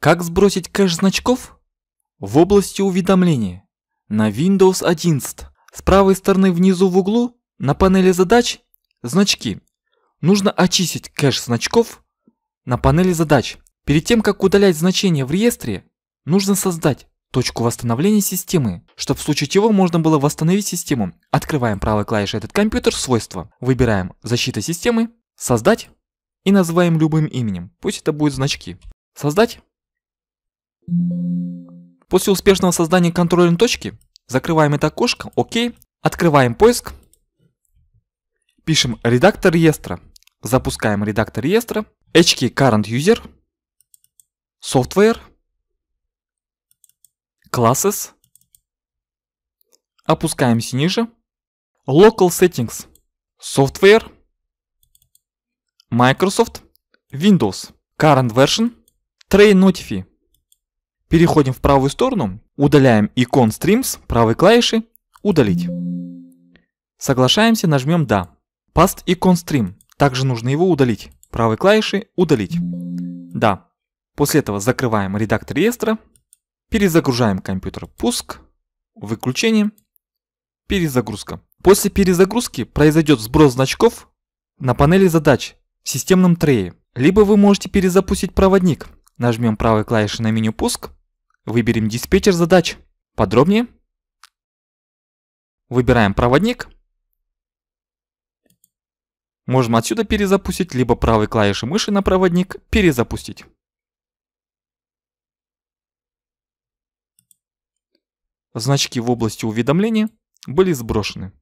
Как сбросить кэш значков? В области уведомления. На Windows 11. С правой стороны внизу в углу, на панели задач, значки. Нужно очистить кэш значков на панели задач. Перед тем, как удалять значения в реестре, нужно создать точку восстановления системы, чтобы в случае чего можно было восстановить систему. Открываем правой клавишей этот компьютер, свойства. Выбираем защита системы, создать и называем любым именем. Пусть это будет значки. Создать. После успешного создания контрольной точки закрываем это окошко, ОК, открываем поиск, пишем редактор реестра, запускаем редактор реестра, HK Current User, Software, Classes, опускаемся ниже, Local Settings, Software, Microsoft, Windows, Current Version, Train Notify, Переходим в правую сторону, удаляем икон Streams правой клавиши «Удалить». Соглашаемся, нажмем «Да». Past икон Stream, также нужно его удалить. Правой клавиши «Удалить». «Да». После этого закрываем редактор реестра, перезагружаем компьютер «Пуск», «Выключение», «Перезагрузка». После перезагрузки произойдет сброс значков на панели задач в системном трее. Либо вы можете перезапустить проводник. Нажмем правой клавишей на меню «Пуск», Выберем диспетчер задач. Подробнее. Выбираем проводник. Можем отсюда перезапустить, либо правой клавишей мыши на проводник «Перезапустить». Значки в области уведомления были сброшены.